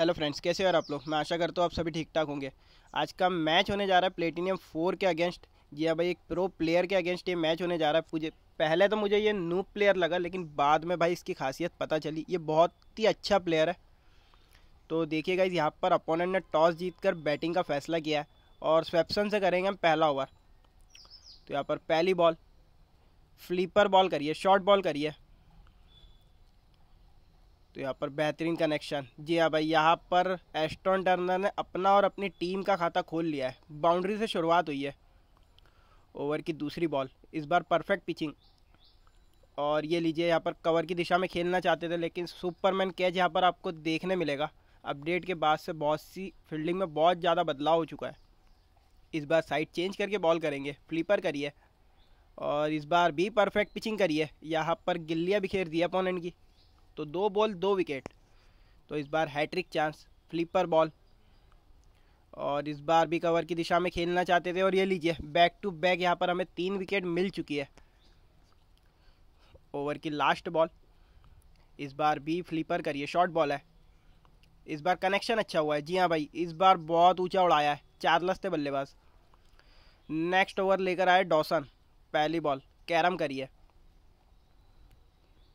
hello friends कैसे हो आप लोग मैं आशा करता हूँ आप सभी ठीक ठाक होंगे आज का मैच होने जा रहा है प्लेटिनियम फोर के अगेंस्ट जी हाँ भाई एक प्रो प्लेयर के अगेंस्ट ये मैच होने जा रहा है मुझे पहले तो मुझे ये नू प्लेयर लगा लेकिन बाद में भाई इसकी खासियत पता चली ये बहुत ही अच्छा प्लेयर है तो देखिएगा इस यहाँ पर अपोनेंट ने टॉस जीत कर बैटिंग का फैसला किया है और स्वेप्सन से करेंगे हम पहला ओवर तो यहाँ पर पहली बॉल फ्लीपर बॉल करिए शॉर्ट बॉल करिए तो यहाँ पर बेहतरीन कनेक्शन जी हाँ भाई यहाँ पर एस्टॉन टर्नर ने अपना और अपनी टीम का खाता खोल लिया है बाउंड्री से शुरुआत हुई है ओवर की दूसरी बॉल इस बार परफेक्ट पिचिंग और ये लीजिए यहाँ पर कवर की दिशा में खेलना चाहते थे लेकिन सुपरमैन कैच यहाँ पर आपको देखने मिलेगा अपडेट के बाद से बहुत सी फील्डिंग में बहुत ज़्यादा बदलाव हो चुका है इस बार साइड चेंज करके बॉल करेंगे फ्लीपर करिए और इस बार भी परफेक्ट पिचिंग करिए यहाँ पर गिल्लियाँ बिखेर दी अपोनेंट की तो दो बॉल दो विकेट तो इस बार हैट्रिक चांस फ्लिपर बॉल और इस बार भी कवर की दिशा में खेलना चाहते थे और ये लीजिए बैक टू बैक यहाँ पर हमें तीन विकेट मिल चुकी है ओवर की लास्ट बॉल इस बार भी फ्लिपर करिए शॉर्ट बॉल है इस बार कनेक्शन अच्छा हुआ है जी हाँ भाई इस बार बहुत ऊंचा उड़ाया है चार लस्ते बल्लेबाज नेक्स्ट ओवर लेकर आए डॉसन पहली बॉल कैरम करिए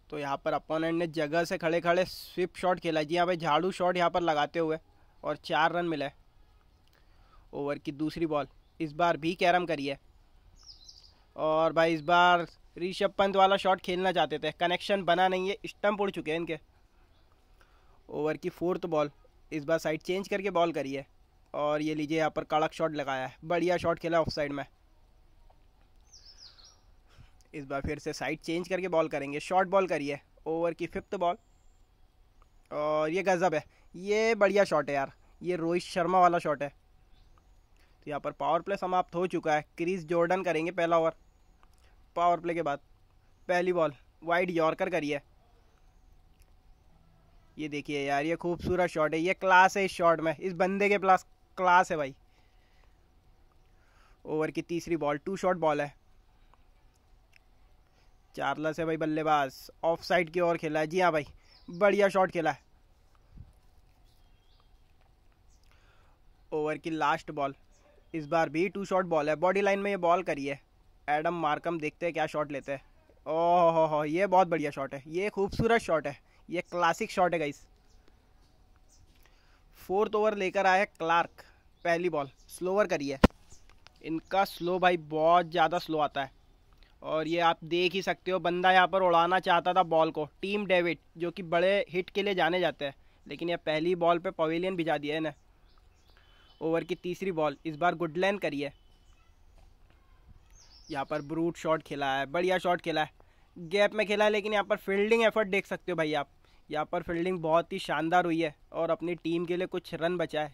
तो यहाँ पर अपोनेंट ने जगह से खड़े खड़े स्विप शॉट खेला जी यहाँ पर झाड़ू शॉट यहाँ पर लगाते हुए और चार रन मिले ओवर की दूसरी बॉल इस बार भी कैरम करिए और भाई इस बार ऋषभ पंत वाला शॉट खेलना चाहते थे कनेक्शन बना नहीं है स्टम्प उड़ चुके हैं इनके ओवर की फोर्थ बॉल इस बार साइड चेंज करके बॉल करिए और ये लीजिए यहाँ पर कड़क शॉट लगाया है बढ़िया शॉट खेला ऑफ साइड में इस बार फिर से साइड चेंज करके बॉल करेंगे शॉर्ट बॉल करिए ओवर की फिफ्थ बॉल और ये गज़ब है ये बढ़िया शॉट है यार ये रोहित शर्मा वाला शॉट है तो यहाँ पर पावर प्ले समाप्त हो चुका है क्रिस जॉर्डन करेंगे पहला ओवर पावर प्ले के बाद पहली बॉल वाइड यॉर्कर करिए ये देखिए यार ये खूबसूरत शॉट है ये क्लास है इस शॉट में इस बंदे के प्लास क्लास है भाई ओवर की तीसरी बॉल टू शॉट बॉल है चार्लस है भाई बल्लेबाज ऑफ साइड की ओर खेला है जी हाँ भाई बढ़िया शॉट खेला है ओवर की लास्ट बॉल इस बार भी टू शॉट बॉल है बॉडी लाइन में ये बॉल करी है एडम मार्कम देखते हैं क्या शॉट लेते हैं ओह हो हो ये बहुत बढ़िया शॉट है ये खूबसूरत शॉट है ये क्लासिक शॉट है गाइस फोर्थ ओवर लेकर आया क्लार्क पहली बॉल स्लोवर करी है इनका स्लो भाई बहुत ज़्यादा स्लो आता है और ये आप देख ही सकते हो बंदा यहाँ पर उड़ाना चाहता था बॉल को टीम डेविड जो कि बड़े हिट के लिए जाने जाते हैं लेकिन यह पहली बॉल पे पवेलियन भिजा दिया है ना ओवर की तीसरी बॉल इस बार गुडलैन करी है यहाँ पर ब्रूट शॉट खेला है बढ़िया शॉट खेला है गैप में खेला है लेकिन यहाँ पर फील्डिंग एफर्ट देख सकते हो भाई आप यहाँ पर फील्डिंग बहुत ही शानदार हुई है और अपनी टीम के लिए कुछ रन बचा है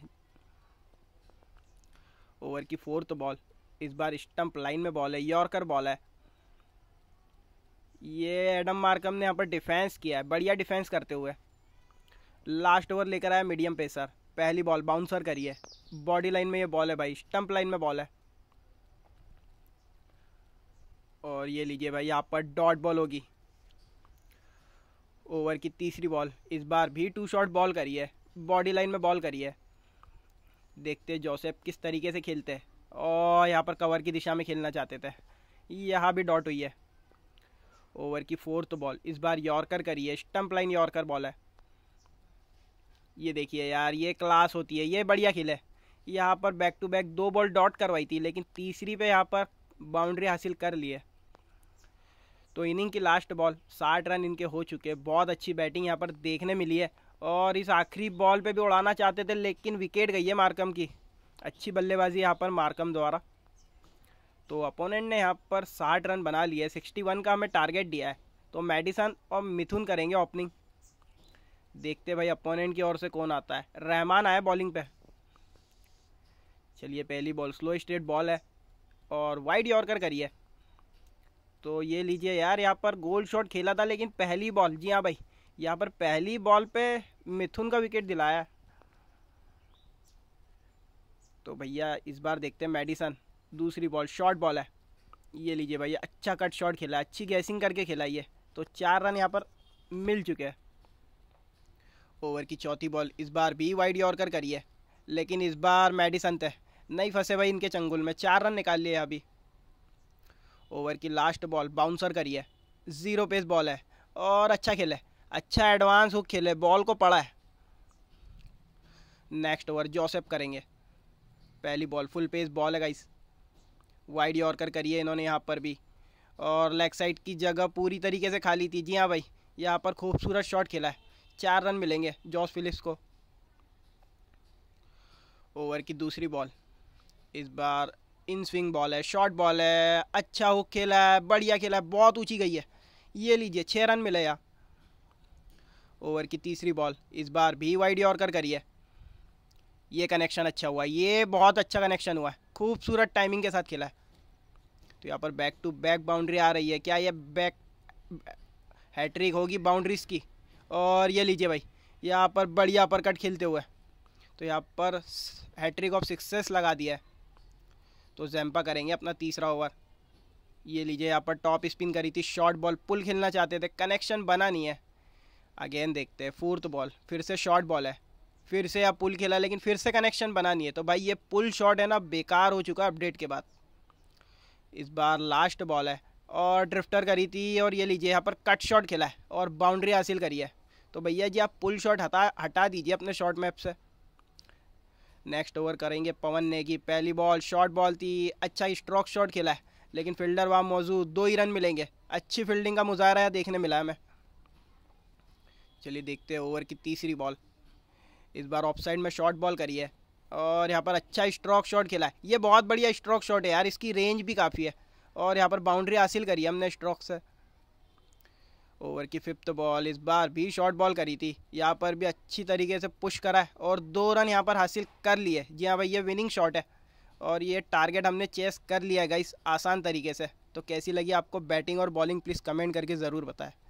ओवर की फोर्थ बॉल इस बार स्टंप लाइन में बॉल है यॉर्कर बॉल है ये एडम मार्कम ने यहाँ पर डिफेंस किया है बढ़िया डिफेंस करते हुए लास्ट ओवर लेकर आया मीडियम पेसर पहली बॉल बाउंसर करिए बॉडी लाइन में ये बॉल है भाई स्टम्प लाइन में बॉल है और ये लीजिए भाई यहाँ पर डॉट बॉल होगी ओवर की तीसरी बॉल इस बार भी टू शॉट बॉल करिए बॉडी लाइन में बॉल है देखते जोसेफ किस तरीके से खेलते हैं और यहाँ पर कवर की दिशा में खेलना चाहते थे यहाँ भी डॉट हुई है ओवर की फोर्थ बॉल इस बार यॉर्कर करी है स्टम्प लाइन यॉर्कर बॉल है ये देखिए यार ये क्लास होती है ये बढ़िया खेल है यहाँ पर बैक टू बैक दो बॉल डॉट करवाई थी लेकिन तीसरी पे यहाँ पर बाउंड्री हासिल कर ली है तो इनिंग की लास्ट बॉल साठ रन इनके हो चुके हैं बहुत अच्छी बैटिंग यहाँ पर देखने मिली है और इस आखिरी बॉल पे भी उड़ाना चाहते थे लेकिन विकेट गई है मार्कम की अच्छी बल्लेबाजी यहाँ पर मार्कम द्वारा तो अपोनेंट ने यहाँ पर साठ रन बना लिए सिक्सटी वन का हमें टारगेट दिया है तो मेडिसन और मिथुन करेंगे ओपनिंग देखते भाई अपोनेंट की ओर से कौन आता है रहमान आया बॉलिंग पे चलिए पहली बॉल स्लो स्ट्रेट बॉल है और वाइड यॉर्कर करिए तो ये लीजिए यार यहाँ पर गोल शॉट खेला था लेकिन पहली बॉल जी हाँ भाई यहाँ पर पहली बॉल पे मिथुन का विकेट दिलाया तो भैया इस बार देखते हैं मेडिसन दूसरी बॉल शॉर्ट बॉल है ये लीजिए भाई अच्छा कट शॉट खेला अच्छी गैसिंग करके खेला ये तो चार रन यहाँ पर मिल चुके हैं ओवर की चौथी बॉल इस बार भी वाइड यॉर्कर करी है लेकिन इस बार मेडिसन है नहीं फंसे भाई इनके चंगुल में चार रन निकाल लिए अभी ओवर की लास्ट बॉल बाउंसर करी है ज़ीरो पेस बॉल है और अच्छा खेले अच्छा एडवांस हुक खेले बॉल को पड़ा है नेक्स्ट ओवर जोसेफ करेंगे पहली बॉल फुल पेस बॉल है गाइस वाइड यॉर्कर करी है इन्होंने यहाँ पर भी और लेग साइड की जगह पूरी तरीके से खाली थी जी हाँ भाई यहाँ पर खूबसूरत शॉट खेला है चार रन मिलेंगे जॉस फिलिप्स को ओवर की दूसरी बॉल इस बार इन स्विंग बॉल है शॉर्ट बॉल है अच्छा हुक खेला है बढ़िया खेला है बहुत ऊँची गई है ये लीजिए छः रन मिले यहाँ ओवर की तीसरी बॉल इस बार भी वाइड यॉर्कर करी है ये कनेक्शन अच्छा हुआ ये बहुत अच्छा कनेक्शन हुआ है खूबसूरत टाइमिंग के साथ खेला है तो यहाँ पर बैक टू बैक बाउंड्री आ रही है क्या ये बैक हैट्रिक होगी बाउंड्रीज की और ये लीजिए भाई यहाँ पर बढ़िया अपर कट खेलते हुए तो यहाँ पर हैट्रिक ऑफ सिक्सेस लगा दिया है तो जैम्पा करेंगे अपना तीसरा ओवर ये लीजिए यहाँ पर टॉप स्पिन करी थी शॉर्ट बॉल पुल खेलना चाहते थे कनेक्शन बना नहीं है अगेन देखते हैं फोर्थ बॉल फिर से शॉर्ट बॉल है फिर से आप पुल खेला लेकिन फिर से कनेक्शन बना नहीं है तो भाई ये पुल शॉट है ना बेकार हो चुका है अपडेट के बाद इस बार लास्ट बॉल है और ड्रिफ्टर करी थी और ये लीजिए यहाँ पर कट शॉट खेला है और बाउंड्री हासिल करी है तो भैया जी आप पुल शॉट हटा हटा दीजिए अपने शॉट मैप से नेक्स्ट ओवर करेंगे पवन ने की पहली बॉल शॉर्ट बॉल थी अच्छा स्ट्रोक शॉट खेला है लेकिन फील्डर वहाँ मौजूद दो ही रन मिलेंगे अच्छी फील्डिंग का मुजाहरा देखने मिला है हमें चलिए देखते हैं ओवर की तीसरी बॉल इस बार ऑफ साइड में शॉर्ट बॉल करी है और यहाँ पर अच्छा स्ट्रोक शॉट खेला है ये बहुत बढ़िया स्ट्रोक शॉट है यार इसकी रेंज भी काफ़ी है और यहाँ पर बाउंड्री हासिल करी हमने स्ट्रोक से ओवर की फिफ्थ बॉल इस बार भी शॉर्ट बॉल करी थी यहाँ पर भी अच्छी तरीके से पुश करा है और दो रन यहाँ पर हासिल कर लिए जी हाँ भाई ये विनिंग शॉट है और ये टारगेट हमने चेस कर लिया है गाइस आसान तरीके से तो कैसी लगी आपको बैटिंग और बॉलिंग प्लीज़ कमेंट करके ज़रूर बताएं